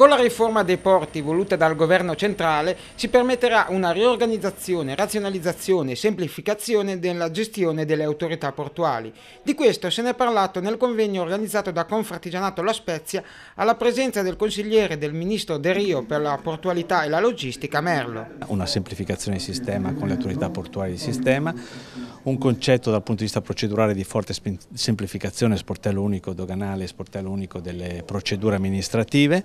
Con la riforma dei porti voluta dal governo centrale si permetterà una riorganizzazione, razionalizzazione e semplificazione della gestione delle autorità portuali. Di questo se ne è parlato nel convegno organizzato da Confartigianato La Spezia alla presenza del consigliere del ministro De Rio per la portualità e la logistica Merlo. Una semplificazione di sistema con le autorità portuali di sistema, un concetto dal punto di vista procedurale di forte semplificazione, sportello unico doganale, sportello unico delle procedure amministrative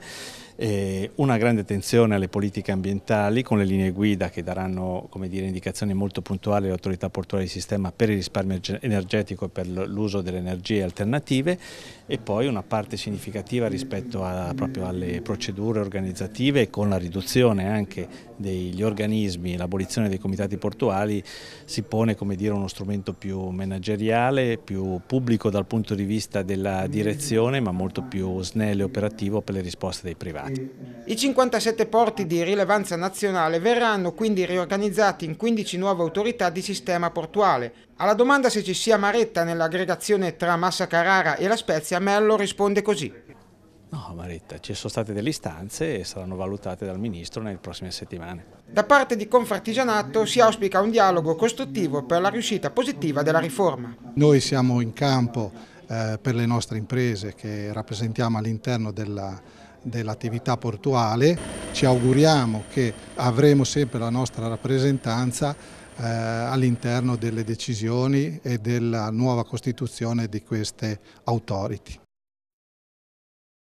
eh, una grande attenzione alle politiche ambientali con le linee guida che daranno dire, indicazioni molto puntuali alle autorità portuali di sistema per il risparmio energetico e per l'uso delle energie alternative e poi una parte significativa rispetto a, proprio alle procedure organizzative con la riduzione anche degli organismi, l'abolizione dei comitati portuali si pone come dire uno strumento più manageriale, più pubblico dal punto di vista della direzione ma molto più snello e operativo per le risposte dei privati. Stati. I 57 porti di rilevanza nazionale verranno quindi riorganizzati in 15 nuove autorità di sistema portuale. Alla domanda se ci sia maretta nell'aggregazione tra Massa Carrara e La Spezia, Mello risponde così. No, Maretta, ci sono state delle istanze e saranno valutate dal Ministro nelle prossime settimane. Da parte di Confartigianato si auspica un dialogo costruttivo per la riuscita positiva della riforma. Noi siamo in campo eh, per le nostre imprese che rappresentiamo all'interno della dell'attività portuale, ci auguriamo che avremo sempre la nostra rappresentanza eh, all'interno delle decisioni e della nuova costituzione di queste authority.